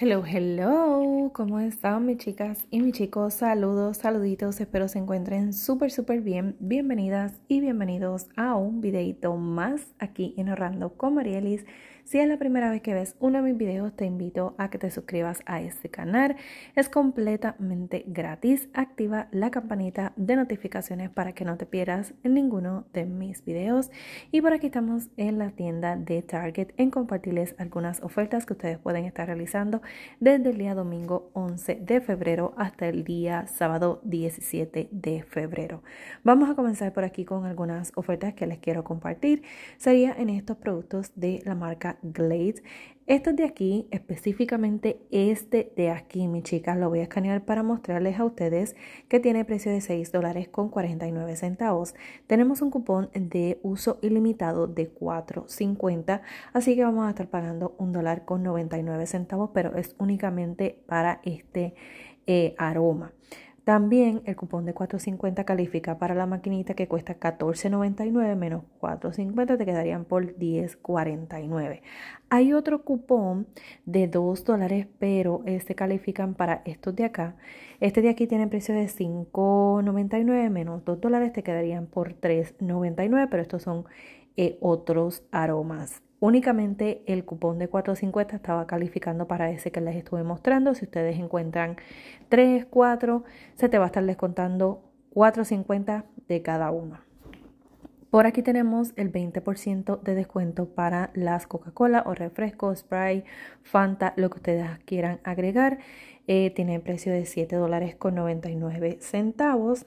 Hello, hello, ¿cómo están mis chicas y mis chicos? Saludos, saluditos, espero se encuentren súper, súper bien. Bienvenidas y bienvenidos a un videito más aquí en Orlando con Marielis. Si es la primera vez que ves uno de mis videos, te invito a que te suscribas a este canal. Es completamente gratis. Activa la campanita de notificaciones para que no te pierdas ninguno de mis videos. Y por aquí estamos en la tienda de Target en compartirles algunas ofertas que ustedes pueden estar realizando desde el día domingo 11 de febrero hasta el día sábado 17 de febrero. Vamos a comenzar por aquí con algunas ofertas que les quiero compartir. Sería en estos productos de la marca Glade. de aquí, específicamente este de aquí, mis chicas, lo voy a escanear para mostrarles a ustedes que tiene precio de 6 dólares con 49 centavos. Tenemos un cupón de uso ilimitado de 4.50, así que vamos a estar pagando un dólar con 99 centavos, pero es únicamente para este eh, aroma. También el cupón de 450 califica para la maquinita que cuesta $14.99 menos 4.50 te quedarían por $10.49. Hay otro cupón de 2 dólares, pero este califican para estos de acá. Este de aquí tiene precio de $5.99 menos 2 dólares te quedarían por $3.99, pero estos son eh, otros aromas. Únicamente el cupón de 450 estaba calificando para ese que les estuve mostrando. Si ustedes encuentran 3, 4, se te va a estar descontando 450 de cada uno. Por aquí tenemos el 20% de descuento para las Coca-Cola o refrescos, spray, Fanta, lo que ustedes quieran agregar. Eh, tiene precio de $7.99 dólares con centavos.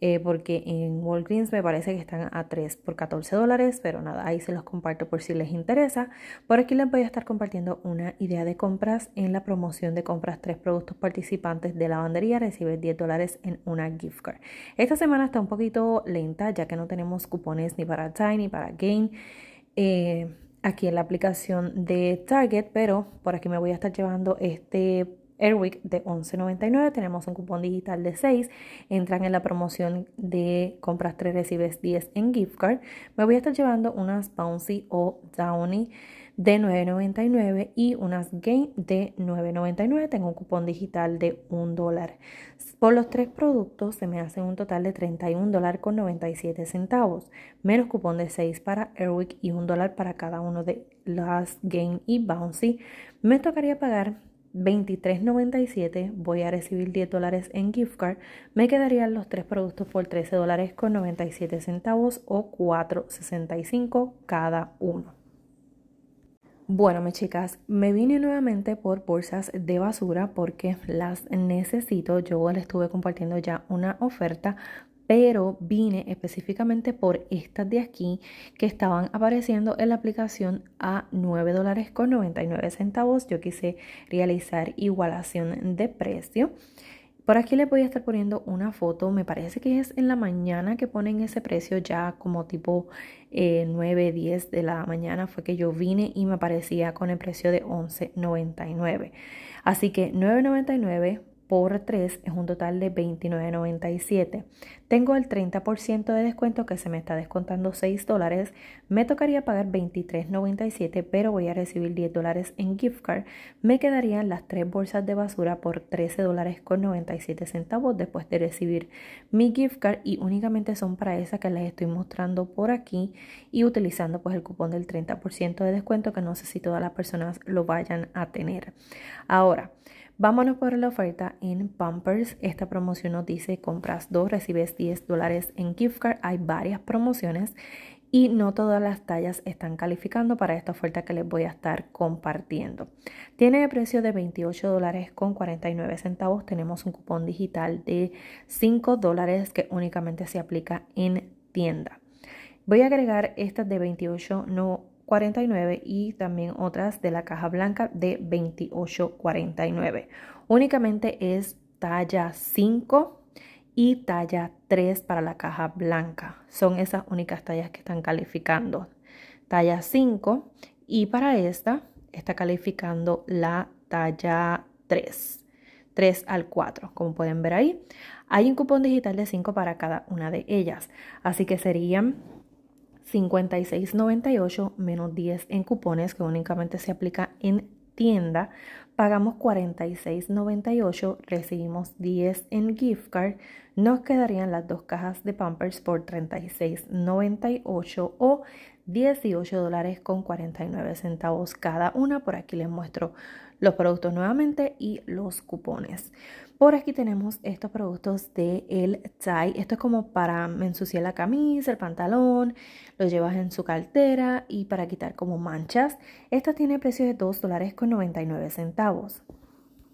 Eh, porque en Walgreens me parece que están a 3 por 14 dólares, pero nada, ahí se los comparto por si les interesa. Por aquí les voy a estar compartiendo una idea de compras en la promoción de compras tres productos participantes de lavandería, recibes 10 dólares en una gift card. Esta semana está un poquito lenta ya que no tenemos cupones ni para Time ni para Gain. Eh, aquí en la aplicación de Target, pero por aquí me voy a estar llevando este Airwick de 11.99. Tenemos un cupón digital de 6. Entran en la promoción de compras 3 recibes 10 en gift card. Me voy a estar llevando unas Bouncy o Downy de 9.99 y unas Game de 9.99. Tengo un cupón digital de 1 dólar. Por los tres productos se me hace un total de 31 con 97 centavos, menos cupón de 6 para Airwick y 1 dólar para cada uno de las Game y Bouncy. Me tocaría pagar 23.97 voy a recibir 10 dólares en gift card, me quedarían los tres productos por 13 dólares con 97 centavos o 4.65 cada uno. Bueno, mis chicas, me vine nuevamente por bolsas de basura porque las necesito. Yo les estuve compartiendo ya una oferta pero vine específicamente por estas de aquí que estaban apareciendo en la aplicación a 9 dólares con 99 centavos. Yo quise realizar igualación de precio. Por aquí les voy a estar poniendo una foto, me parece que es en la mañana que ponen ese precio, ya como tipo 9, eh, 10 de la mañana fue que yo vine y me aparecía con el precio de 11.99. Así que 9.99 por 3 es un total de 29.97. Tengo el 30% de descuento que se me está descontando 6 dólares. Me tocaría pagar 23.97, pero voy a recibir 10 dólares en gift card. Me quedarían las 3 bolsas de basura por 13 dólares con 97 centavos después de recibir mi gift card y únicamente son para esas que les estoy mostrando por aquí y utilizando pues el cupón del 30% de descuento que no sé si todas las personas lo vayan a tener. Ahora, Vámonos por la oferta en Pampers. Esta promoción nos dice compras dos, recibes 10 dólares en gift card. Hay varias promociones y no todas las tallas están calificando para esta oferta que les voy a estar compartiendo. Tiene el precio de 28 dólares con 49 centavos. Tenemos un cupón digital de 5 dólares que únicamente se aplica en tienda. Voy a agregar estas de 28 no 49 y también otras de la caja blanca de 2849. Únicamente es talla 5 y talla 3 para la caja blanca. Son esas únicas tallas que están calificando. Talla 5 y para esta está calificando la talla 3. 3 al 4, como pueden ver ahí. Hay un cupón digital de 5 para cada una de ellas. Así que serían 56.98 menos 10 en cupones que únicamente se aplica en tienda. Pagamos 46.98, recibimos 10 en gift card. Nos quedarían las dos cajas de Pampers por 36.98 o 18 dólares con 49 centavos cada una. Por aquí les muestro los productos nuevamente y los cupones. Por aquí tenemos estos productos de el TAI. Esto es como para ensuciar la camisa, el pantalón, lo llevas en su cartera y para quitar como manchas. Esta tiene precio de 2 dólares con 99 centavos.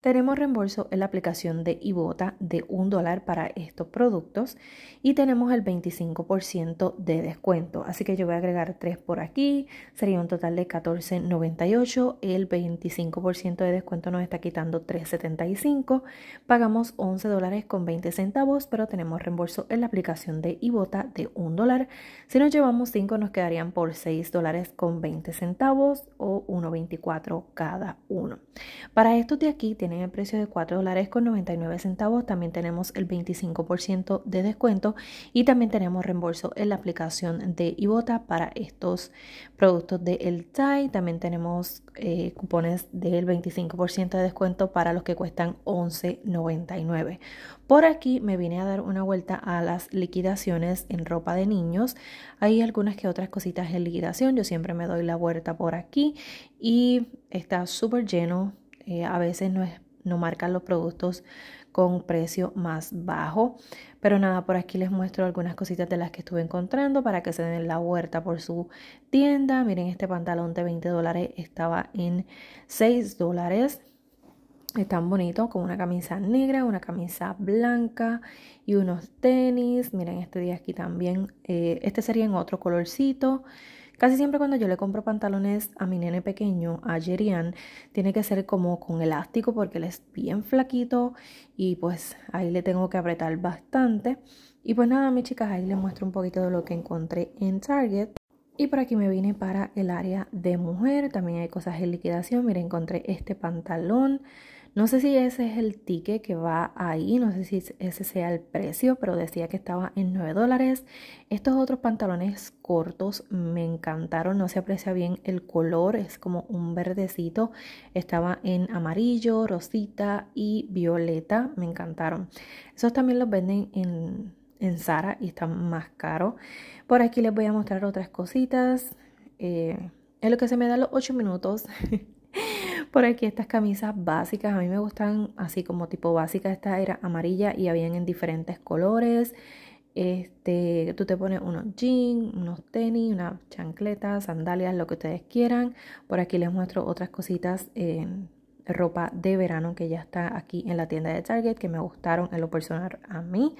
Tenemos reembolso en la aplicación de Ibota de un dólar para estos productos y tenemos el 25% de descuento. Así que yo voy a agregar tres por aquí, sería un total de $14.98. El 25% de descuento nos está quitando $3.75. Pagamos 11 dólares con 20 centavos, pero tenemos reembolso en la aplicación de Ibota de un dólar. Si nos llevamos 5 nos quedarían por 6 dólares con 20 centavos o 1.24 cada uno. Para estos de aquí tienen el precio de $4.99. dólares con 99 centavos. También tenemos el 25% de descuento y también tenemos reembolso en la aplicación de Ibota para estos productos de El TAI. También tenemos eh, cupones del 25% de descuento para los que cuestan 11.99. Por aquí me vine a dar una vuelta a las liquidaciones en ropa de niños. Hay algunas que otras cositas en liquidación. Yo siempre me doy la vuelta por aquí y está súper lleno eh, a veces no, es, no marcan los productos con precio más bajo. Pero nada, por aquí les muestro algunas cositas de las que estuve encontrando para que se den la vuelta por su tienda. Miren, este pantalón de 20 dólares estaba en 6 dólares. Es tan bonito, con una camisa negra, una camisa blanca y unos tenis. Miren, este día aquí también, eh, este sería en otro colorcito. Casi siempre cuando yo le compro pantalones a mi nene pequeño, a Jerian, tiene que ser como con elástico porque él es bien flaquito y pues ahí le tengo que apretar bastante. Y pues nada, mis chicas, ahí les muestro un poquito de lo que encontré en Target. Y por aquí me vine para el área de mujer. También hay cosas en liquidación. miren encontré este pantalón. No sé si ese es el ticket que va ahí, no sé si ese sea el precio, pero decía que estaba en 9 dólares. Estos otros pantalones cortos me encantaron, no se aprecia bien el color, es como un verdecito. Estaba en amarillo, rosita y violeta, me encantaron. Esos también los venden en, Zara y están más caros. Por aquí les voy a mostrar otras cositas. Es eh, lo que se me da los 8 minutos. por aquí estas camisas básicas. A mí me gustan así como tipo básica. Esta era amarilla y habían en diferentes colores. Este, tú te pones unos jeans, unos tenis, unas chancletas, sandalias, lo que ustedes quieran. Por aquí les muestro otras cositas, en ropa de verano que ya está aquí en la tienda de Target, que me gustaron en lo personal a mí.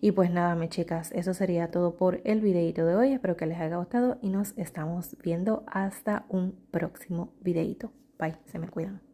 Y pues nada, mis chicas, eso sería todo por el videito de hoy. Espero que les haya gustado y nos estamos viendo hasta un próximo videito. Bye, se me cuidan.